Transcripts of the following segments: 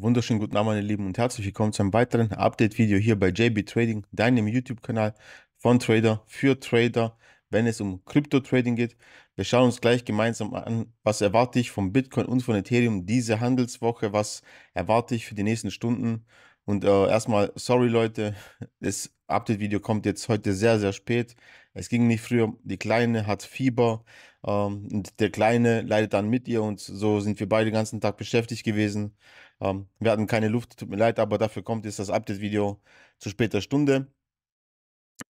Wunderschönen guten Abend, meine Lieben, und herzlich willkommen zu einem weiteren Update-Video hier bei JB Trading, deinem YouTube-Kanal von Trader für Trader, wenn es um Krypto-Trading geht. Wir schauen uns gleich gemeinsam an, was erwarte ich vom Bitcoin und von Ethereum diese Handelswoche, was erwarte ich für die nächsten Stunden. Und äh, erstmal, sorry Leute, das Update-Video kommt jetzt heute sehr, sehr spät. Es ging nicht früher. Die Kleine hat Fieber ähm, und der Kleine leidet dann mit ihr und so sind wir beide den ganzen Tag beschäftigt gewesen. Ähm, wir hatten keine Luft, tut mir leid, aber dafür kommt jetzt das Update-Video zu später Stunde.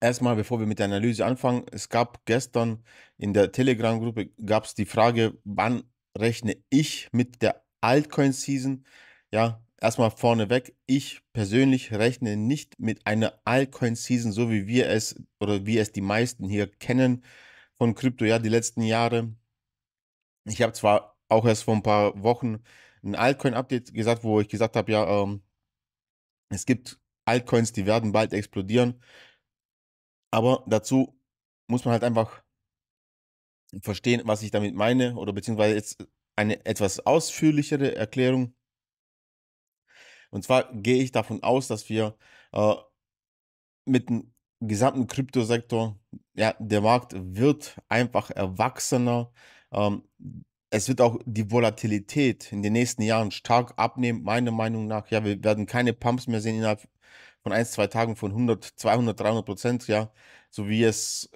Erstmal, bevor wir mit der Analyse anfangen, es gab gestern in der Telegram-Gruppe die Frage, wann rechne ich mit der Altcoin-Season? Ja, erstmal vorneweg, ich persönlich rechne nicht mit einer Altcoin-Season, so wie wir es oder wie es die meisten hier kennen von Krypto, ja, die letzten Jahre. Ich habe zwar auch erst vor ein paar Wochen ein Altcoin-Update gesagt, wo ich gesagt habe, ja, ähm, es gibt Altcoins, die werden bald explodieren. Aber dazu muss man halt einfach verstehen, was ich damit meine oder beziehungsweise jetzt eine etwas ausführlichere Erklärung. Und zwar gehe ich davon aus, dass wir äh, mit dem gesamten Kryptosektor, ja, der Markt wird einfach erwachsener. Ähm, es wird auch die Volatilität in den nächsten Jahren stark abnehmen, meiner Meinung nach. Ja, wir werden keine Pumps mehr sehen innerhalb von ein, zwei Tagen von 100, 200, 300 Prozent, ja, so wie es,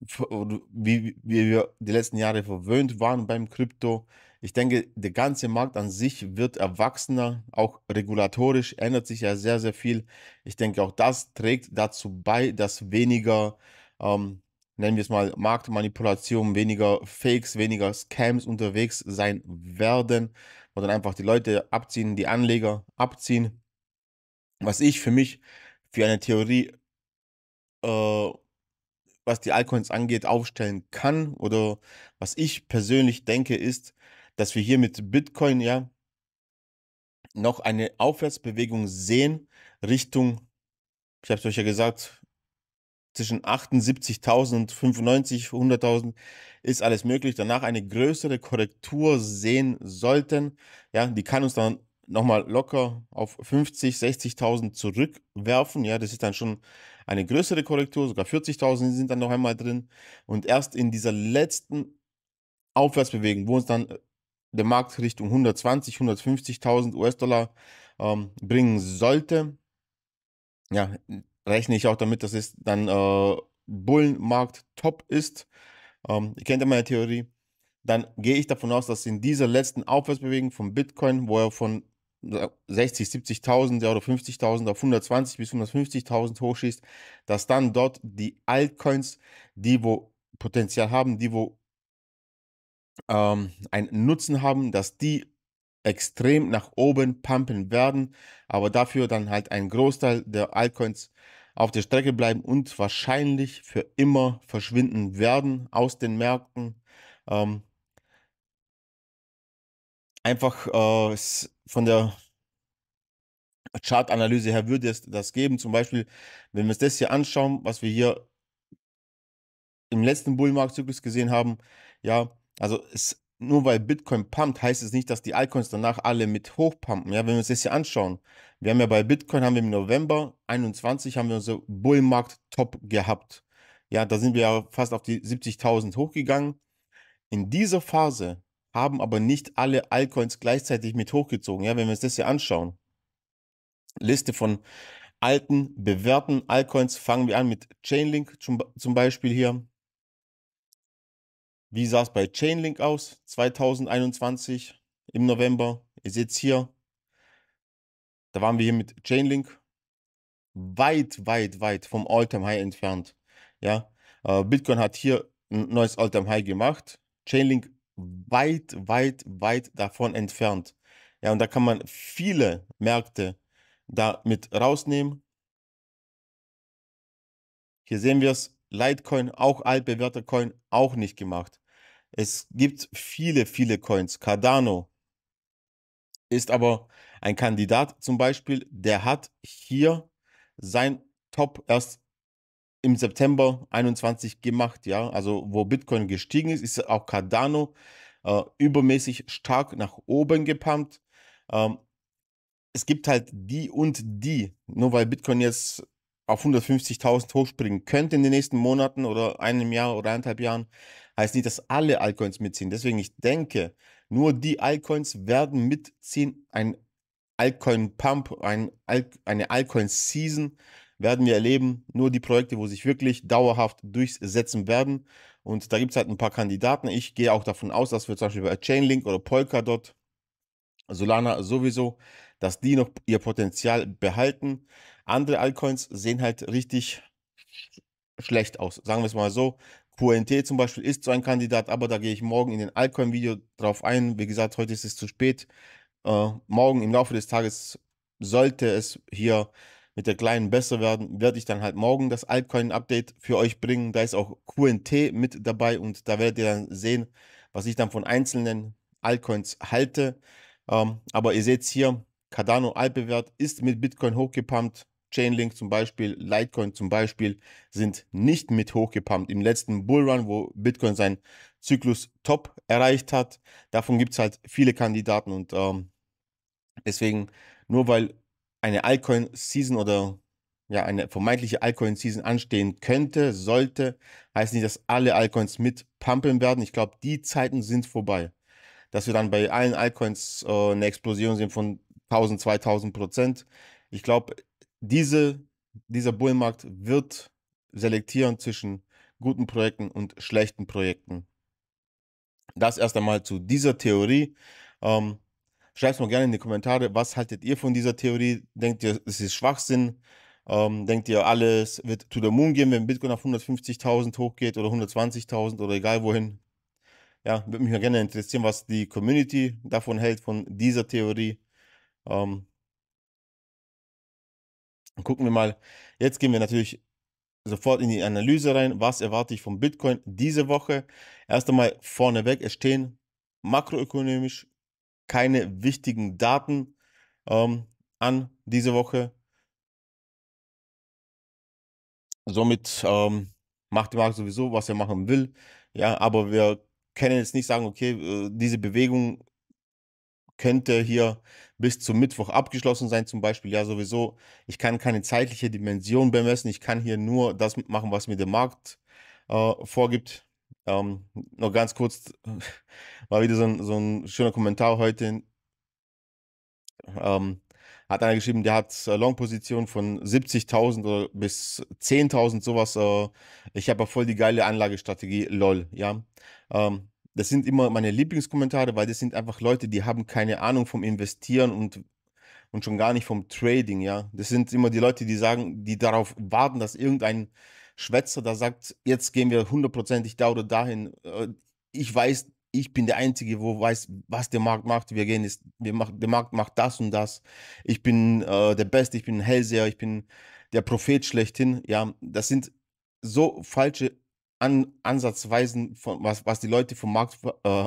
wie, wie wir die letzten Jahre verwöhnt waren beim Krypto. Ich denke, der ganze Markt an sich wird erwachsener, auch regulatorisch ändert sich ja sehr, sehr viel. Ich denke, auch das trägt dazu bei, dass weniger ähm, nennen wir es mal, Marktmanipulation, weniger Fakes, weniger Scams unterwegs sein werden, wo dann einfach die Leute abziehen, die Anleger abziehen. Was ich für mich für eine Theorie, äh, was die Altcoins angeht, aufstellen kann oder was ich persönlich denke, ist, dass wir hier mit Bitcoin ja noch eine Aufwärtsbewegung sehen Richtung, ich habe es euch ja gesagt, zwischen 78.000 und 95.000 100.000 ist alles möglich. Danach eine größere Korrektur sehen sollten. Ja, die kann uns dann nochmal locker auf 50.000, 60.000 zurückwerfen. Ja, das ist dann schon eine größere Korrektur. Sogar 40.000 sind dann noch einmal drin. Und erst in dieser letzten Aufwärtsbewegung, wo uns dann äh, der Markt Richtung 120.000, 150.000 US-Dollar ähm, bringen sollte, ja, rechne ich auch damit, dass es dann äh, Bullenmarkt top ist. Ähm, ihr kennt ja meine Theorie. Dann gehe ich davon aus, dass in dieser letzten Aufwärtsbewegung von Bitcoin, wo er von 60, äh, 70.000 oder 50.000 auf 120 bis 150.000 hochschießt, dass dann dort die Altcoins, die wo Potenzial haben, die wo ähm, einen Nutzen haben, dass die extrem nach oben pumpen werden, aber dafür dann halt ein Großteil der Altcoins auf der Strecke bleiben und wahrscheinlich für immer verschwinden werden aus den Märkten. Ähm, einfach äh, von der Chartanalyse her würde es das geben. Zum Beispiel, wenn wir uns das hier anschauen, was wir hier im letzten Bullmarktzyklus gesehen haben, ja, also es nur weil Bitcoin pumpt, heißt es nicht, dass die Altcoins danach alle mit hochpumpen. Ja, wenn wir uns das hier anschauen, wir haben ja bei Bitcoin haben wir im November 21 haben wir unser Bullmarkt Top gehabt. Ja, da sind wir ja fast auf die 70.000 hochgegangen. In dieser Phase haben aber nicht alle Altcoins gleichzeitig mit hochgezogen. Ja, wenn wir uns das hier anschauen. Liste von alten, bewährten Altcoins. Fangen wir an mit Chainlink zum, zum Beispiel hier. Wie sah es bei Chainlink aus 2021 im November? Ihr seht es hier. Da waren wir hier mit Chainlink weit, weit, weit vom All-Time-High entfernt. Ja, äh, Bitcoin hat hier ein neues All-Time-High gemacht. Chainlink weit, weit, weit davon entfernt. Ja, und da kann man viele Märkte damit rausnehmen. Hier sehen wir es, Litecoin, auch altbewährter Coin, auch nicht gemacht. Es gibt viele, viele Coins. Cardano ist aber ein Kandidat zum Beispiel, der hat hier sein Top erst im September 21 gemacht, ja, also wo Bitcoin gestiegen ist, ist auch Cardano äh, übermäßig stark nach oben gepumpt. Ähm, es gibt halt die und die, nur weil Bitcoin jetzt auf 150.000 hochspringen könnte in den nächsten Monaten oder einem Jahr oder eineinhalb Jahren, Heißt nicht, dass alle Altcoins mitziehen. Deswegen, ich denke, nur die Altcoins werden mitziehen. Ein Altcoin-Pump, ein Alt, eine Altcoin-Season werden wir erleben. Nur die Projekte, wo sich wirklich dauerhaft durchsetzen werden. Und da gibt es halt ein paar Kandidaten. Ich gehe auch davon aus, dass wir zum Beispiel bei Chainlink oder Polkadot, Solana sowieso, dass die noch ihr Potenzial behalten. Andere Altcoins sehen halt richtig schlecht aus. Sagen wir es mal so. QNT zum Beispiel ist so ein Kandidat, aber da gehe ich morgen in den Altcoin-Video drauf ein. Wie gesagt, heute ist es zu spät. Äh, morgen im Laufe des Tages sollte es hier mit der kleinen besser werden, werde ich dann halt morgen das Altcoin-Update für euch bringen. Da ist auch QNT mit dabei und da werdet ihr dann sehen, was ich dann von einzelnen Altcoins halte. Ähm, aber ihr seht es hier, Cardano Alpewert ist mit Bitcoin hochgepumpt. Chainlink zum Beispiel, Litecoin zum Beispiel, sind nicht mit hochgepumpt. Im letzten Bullrun, wo Bitcoin seinen Zyklus top erreicht hat, davon gibt es halt viele Kandidaten und ähm, deswegen, nur weil eine Altcoin-Season oder ja, eine vermeintliche Altcoin-Season anstehen könnte, sollte, heißt nicht, dass alle Altcoins mit pumpen werden. Ich glaube, die Zeiten sind vorbei. Dass wir dann bei allen Altcoins äh, eine Explosion sehen von 1000, 2000 Prozent. Ich glaube, diese, dieser Bullenmarkt wird selektieren zwischen guten Projekten und schlechten Projekten. Das erst einmal zu dieser Theorie. Ähm, Schreibt mal gerne in die Kommentare, was haltet ihr von dieser Theorie? Denkt ihr, es ist Schwachsinn? Ähm, denkt ihr, alles wird to the moon gehen, wenn Bitcoin auf 150.000 hochgeht oder 120.000 oder egal wohin? Ja, würde mich mal gerne interessieren, was die Community davon hält, von dieser Theorie. Ähm, gucken wir mal. Jetzt gehen wir natürlich sofort in die Analyse rein. Was erwarte ich vom Bitcoin diese Woche? Erst einmal vorneweg, es stehen makroökonomisch keine wichtigen Daten ähm, an diese Woche. Somit ähm, macht der Markt sowieso, was er machen will. Ja, aber wir können jetzt nicht sagen, okay, äh, diese Bewegung könnte hier bis zum Mittwoch abgeschlossen sein, zum Beispiel. Ja, sowieso, ich kann keine zeitliche Dimension bemessen. Ich kann hier nur das machen, was mir der Markt äh, vorgibt. Ähm, noch ganz kurz, war wieder so ein, so ein schöner Kommentar heute. Ähm, hat einer geschrieben, der hat äh, Long-Position von 70.000 bis 10.000, sowas. Äh, ich habe ja voll die geile Anlagestrategie, lol, ja. Ähm, das sind immer meine Lieblingskommentare, weil das sind einfach Leute, die haben keine Ahnung vom Investieren und, und schon gar nicht vom Trading, ja. Das sind immer die Leute, die sagen, die darauf warten, dass irgendein Schwätzer da sagt, jetzt gehen wir hundertprozentig da oder dahin. Äh, ich weiß, ich bin der Einzige, wo weiß, was der Markt macht. Wir gehen jetzt, wir machen, der Markt macht das und das. Ich bin äh, der Beste, ich bin ein Hellseher, ich bin der Prophet schlechthin. Ja, das sind so falsche an Ansatzweisen, von, was, was die Leute vom Markt äh,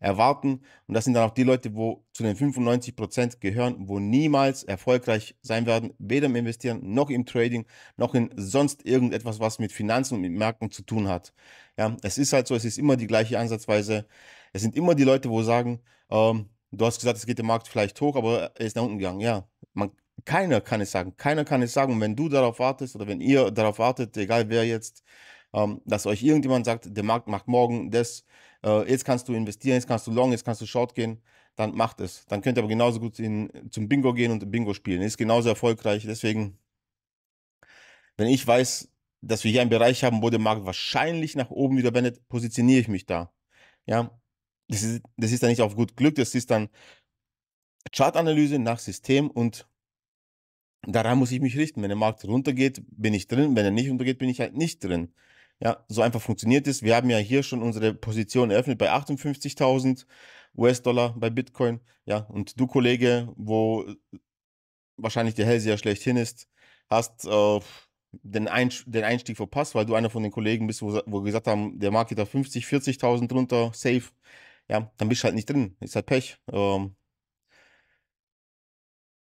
erwarten. Und das sind dann auch die Leute, wo zu den 95% Prozent gehören, wo niemals erfolgreich sein werden, weder im Investieren noch im Trading, noch in sonst irgendetwas, was mit Finanzen und mit Märkten zu tun hat. Ja, es ist halt so, es ist immer die gleiche Ansatzweise. Es sind immer die Leute, wo sagen, ähm, du hast gesagt, es geht der Markt vielleicht hoch, aber er ist nach unten gegangen. Ja, man, keiner kann es sagen. Keiner kann es sagen. Und wenn du darauf wartest oder wenn ihr darauf wartet, egal wer jetzt, ähm, dass euch irgendjemand sagt, der Markt macht morgen das, äh, jetzt kannst du investieren, jetzt kannst du long, jetzt kannst du short gehen, dann macht es. Dann könnt ihr aber genauso gut in, zum Bingo gehen und Bingo spielen. Ist genauso erfolgreich. Deswegen, wenn ich weiß, dass wir hier einen Bereich haben, wo der Markt wahrscheinlich nach oben wieder wendet, positioniere ich mich da. Ja, das ist, das ist dann nicht auf gut Glück, das ist dann Chartanalyse nach System und daran muss ich mich richten. Wenn der Markt runtergeht, bin ich drin. Wenn er nicht runtergeht, bin ich halt nicht drin. Ja, so einfach funktioniert es. Wir haben ja hier schon unsere Position eröffnet bei 58.000 US-Dollar bei Bitcoin. Ja, und du, Kollege, wo äh, wahrscheinlich der Hellseher schlechthin ist, hast äh, den, Einstieg verpasst, weil du einer von den Kollegen bist, wo, wo gesagt haben, der Markt geht da 50, 40.000 drunter, safe. Ja, dann bist du halt nicht drin. Ist halt Pech. Ähm,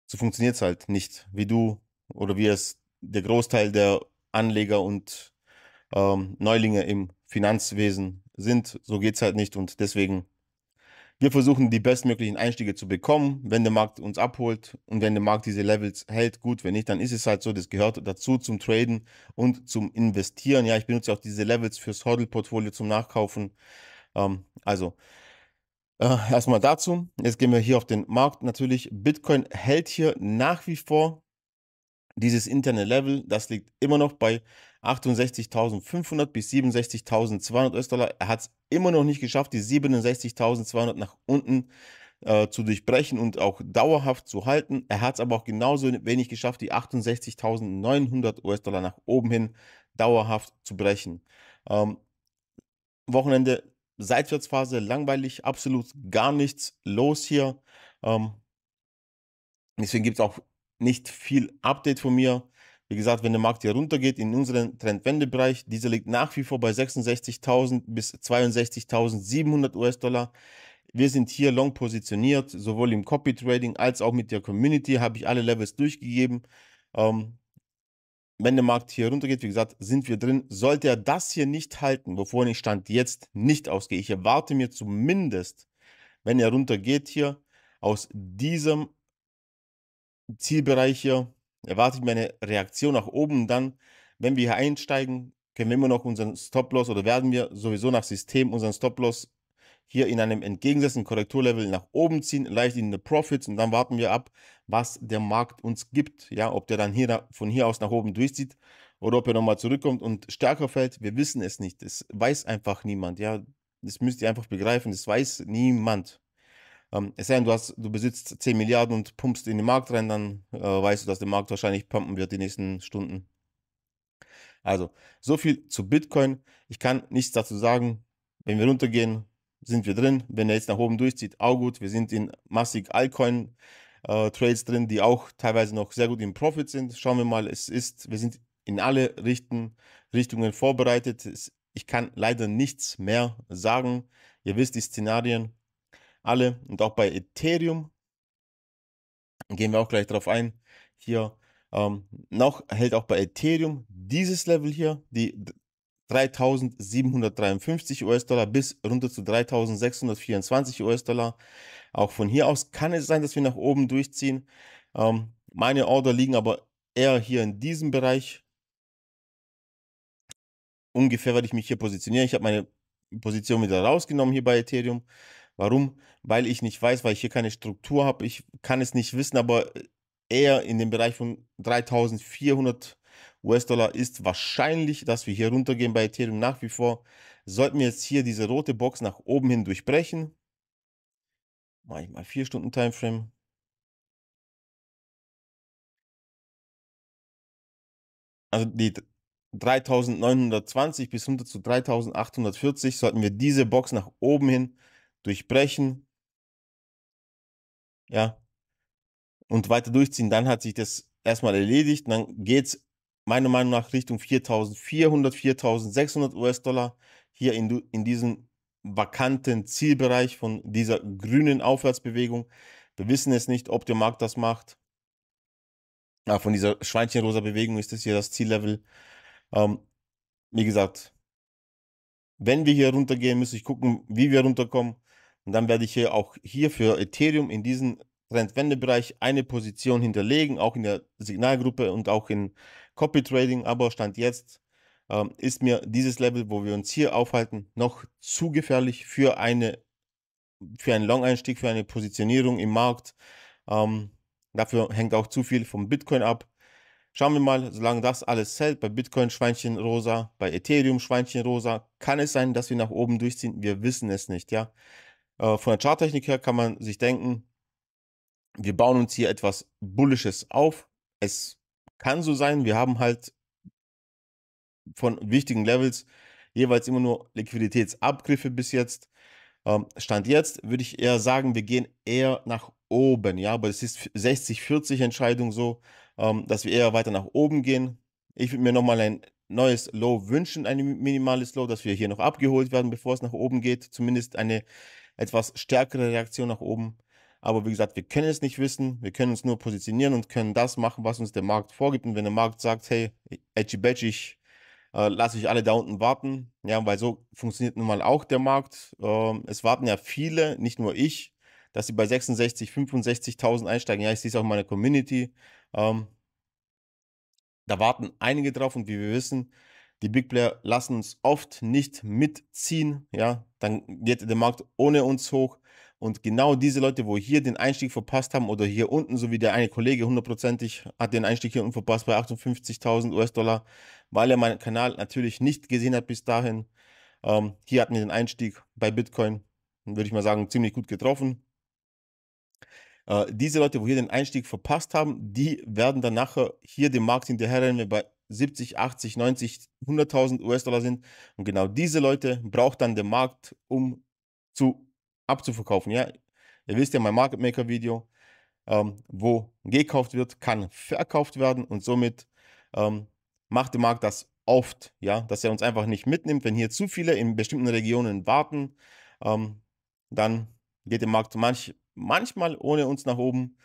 so funktioniert es halt nicht, wie du oder wie es der Großteil der Anleger und ähm, Neulinge im Finanzwesen sind. So geht es halt nicht und deswegen, wir versuchen die bestmöglichen Einstiege zu bekommen, wenn der Markt uns abholt und wenn der Markt diese Levels hält, gut, wenn nicht, dann ist es halt so, das gehört dazu zum Traden und zum Investieren. Ja, ich benutze auch diese Levels fürs Hodl-Portfolio zum Nachkaufen. Ähm, also, äh, erstmal dazu. Jetzt gehen wir hier auf den Markt. Natürlich, Bitcoin hält hier nach wie vor dieses interne Level. Das liegt immer noch bei 68.500 bis 67.200 US-Dollar. Er hat es immer noch nicht geschafft, die 67.200 nach unten äh, zu durchbrechen und auch dauerhaft zu halten. Er hat es aber auch genauso wenig geschafft, die 68.900 US-Dollar nach oben hin dauerhaft zu brechen. Ähm, Wochenende Seitwärtsphase, langweilig, absolut gar nichts los hier. Ähm, deswegen gibt es auch nicht viel Update von mir. Wie gesagt, wenn der Markt hier runtergeht in unseren Trendwendebereich, dieser liegt nach wie vor bei 66.000 bis 62.700 US-Dollar. Wir sind hier long positioniert, sowohl im Copy Trading als auch mit der Community habe ich alle Levels durchgegeben. Ähm, wenn der Markt hier runtergeht, wie gesagt, sind wir drin. Sollte er das hier nicht halten, wovon ich Stand jetzt nicht ausgehe, ich erwarte mir zumindest, wenn er runtergeht hier, aus diesem Zielbereich hier erwarte ich meine Reaktion nach oben. dann, wenn wir hier einsteigen, können wir immer noch unseren Stop-Loss oder werden wir sowieso nach System unseren Stop-Loss hier in einem entgegengesetzten Korrekturlevel nach oben ziehen, leicht in the Profits und dann warten wir ab, was der Markt uns gibt. Ja, ob der dann hier von hier aus nach oben durchzieht oder ob er nochmal zurückkommt und stärker fällt, wir wissen es nicht. Das weiß einfach niemand. Ja, das müsst ihr einfach begreifen. Das weiß niemand. Ähm, es sei denn, du, hast, du besitzt 10 Milliarden und pumpst in den Markt rein, dann äh, weißt du, dass der Markt wahrscheinlich pumpen wird die nächsten Stunden. Also, so viel zu Bitcoin. Ich kann nichts dazu sagen. Wenn wir runtergehen, sind wir drin. Wenn er jetzt nach oben durchzieht, auch gut. Wir sind in massig Altcoin. Äh, Trades drin, die auch teilweise noch sehr gut im Profit sind. Schauen wir mal, es ist, wir sind in alle Richten, Richtungen vorbereitet. Ich kann leider nichts mehr sagen. Ihr wisst die Szenarien alle und auch bei Ethereum gehen wir auch gleich drauf ein. Hier ähm, noch hält auch bei Ethereum dieses Level hier, die 3753 US-Dollar bis runter zu 3624 US-Dollar. Auch von hier aus kann es sein, dass wir nach oben durchziehen. Ähm, meine Order liegen aber eher hier in diesem Bereich. Ungefähr werde ich mich hier positionieren. Ich habe meine Position wieder rausgenommen hier bei Ethereum. Warum? Weil ich nicht weiß, weil ich hier keine Struktur habe. Ich kann es nicht wissen, aber äh, eher in dem Bereich von 3400 US-Dollar ist wahrscheinlich, dass wir hier runtergehen bei Ethereum nach wie vor. Sollten wir jetzt hier diese rote Box nach oben hin durchbrechen, mache ich mal 4 Stunden Timeframe. Also die 3920 bis runter zu 3840 sollten wir diese Box nach oben hin durchbrechen durchbrechen, ja, und weiter durchziehen, dann hat sich das erstmal erledigt. dann geht es meiner Meinung nach Richtung 4.400, 4.600 US-Dollar hier in, in diesem vakanten Zielbereich von dieser grünen Aufwärtsbewegung. Wir wissen es nicht, ob der Markt das macht. Ja, von dieser schweinchenrosa Bewegung ist das hier das Ziellevel. Ähm, wie gesagt, wenn wir hier runtergehen, müsste ich gucken, wie wir runterkommen. Und dann werde ich hier auch hier für Ethereum in diesem Trendwendebereich eine Position hinterlegen, auch in der Signalgruppe und auch in Copy Trading. Aber Stand jetzt ähm, ist mir dieses Level, wo wir uns hier aufhalten, noch zu gefährlich für eine für einen Long-Einstieg, für eine Positionierung im Markt. Ähm, dafür hängt auch zu viel vom Bitcoin ab. Schauen wir mal, solange das alles zählt, bei Bitcoin Schweinchen rosa, bei Ethereum Schweinchen rosa, kann es sein, dass wir nach oben durchziehen. Wir wissen es nicht, ja. Äh, von der Charttechnik her kann man sich denken, wir bauen uns hier etwas Bullisches auf. Es kann so sein, wir haben halt von wichtigen Levels jeweils immer nur Liquiditätsabgriffe bis jetzt. Ähm, Stand jetzt würde ich eher sagen, wir gehen eher nach oben. Ja, aber es ist 60-40 Entscheidung so, ähm, dass wir eher weiter nach oben gehen. Ich würde mir nochmal ein neues Low wünschen, ein minimales Low, dass wir hier noch abgeholt werden, bevor es nach oben geht. Zumindest eine etwas stärkere Reaktion nach oben. Aber wie gesagt, wir können es nicht wissen. Wir können uns nur positionieren und können das machen, was uns der Markt vorgibt. Und wenn der Markt sagt, hey, edgy badgy, äh, lasse ich alle da unten warten. Ja, weil so funktioniert nun mal auch der Markt. Ähm, es warten ja viele, nicht nur ich, dass sie bei 66, 65.000 einsteigen. Ja, ich sehe es auch in meiner Community. Ähm, da warten einige drauf und wie wir wissen, die Big Player lassen uns oft nicht mitziehen. Ja, dann geht der Markt ohne uns hoch. Und genau diese Leute, wo hier den Einstieg verpasst haben oder hier unten, so wie der eine Kollege hundertprozentig hat den Einstieg hier unten verpasst bei 58.000 US-Dollar, weil er meinen Kanal natürlich nicht gesehen hat bis dahin. Ähm, hier hatten wir den Einstieg bei Bitcoin, würde ich mal sagen, ziemlich gut getroffen. Äh, diese Leute, wo hier den Einstieg verpasst haben, die werden dann nachher hier dem Markt hinterherrennen, wenn wir bei 70, 80, 90, 100.000 US-Dollar sind. Und genau diese Leute braucht dann der Markt, um zu, abzuverkaufen. Ja, ihr wisst ja mein Market Maker Video, ähm, wo gekauft wird, kann verkauft werden und somit ähm, macht der Markt das oft, ja, dass er uns einfach nicht mitnimmt. Wenn hier zu viele in bestimmten Regionen warten, ähm, dann geht der Markt manch, manchmal ohne uns nach oben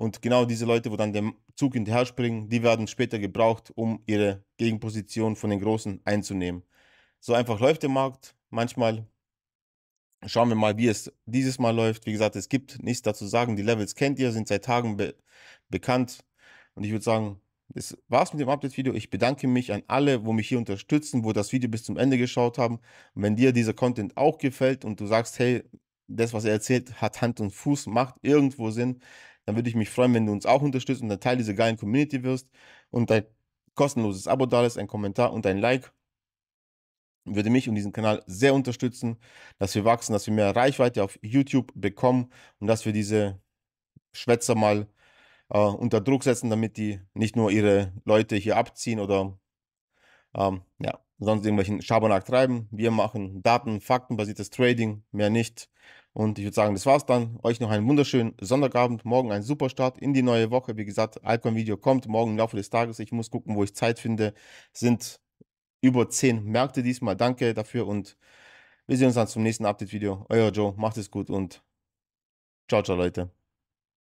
und genau diese Leute, wo dann dem Zug hinterher springen, die werden später gebraucht, um ihre Gegenposition von den Großen einzunehmen. So einfach läuft der Markt manchmal. Schauen wir mal, wie es dieses Mal läuft. Wie gesagt, es gibt nichts dazu sagen. Die Levels kennt ihr, sind seit Tagen be bekannt. Und ich würde sagen, das war's mit dem Update-Video. Ich bedanke mich an alle, wo mich hier unterstützen, wo das Video bis zum Ende geschaut haben. Und wenn dir dieser Content auch gefällt und du sagst, hey, das, was er erzählt, hat Hand und Fuß, macht irgendwo Sinn, dann würde ich mich freuen, wenn du uns auch unterstützt und ein Teil dieser geilen Community wirst und dein kostenloses Abo da ist, ein Kommentar und ein Like. Würde mich und diesen Kanal sehr unterstützen, dass wir wachsen, dass wir mehr Reichweite auf YouTube bekommen und dass wir diese Schwätzer mal äh, unter Druck setzen, damit die nicht nur ihre Leute hier abziehen oder ähm, ja, sonst irgendwelchen Schabernack treiben. Wir machen Daten, faktenbasiertes Trading, mehr nicht. Und ich würde sagen, das war's dann. Euch noch einen wunderschönen Sonntagabend. Morgen ein super Start in die neue Woche. Wie gesagt, Alcon-Video kommt morgen im Laufe des Tages. Ich muss gucken, wo ich Zeit finde. Sind über zehn Märkte diesmal. Danke dafür und wir sehen uns dann zum nächsten Update-Video. Euer Joe, macht es gut und ciao, ciao, Leute.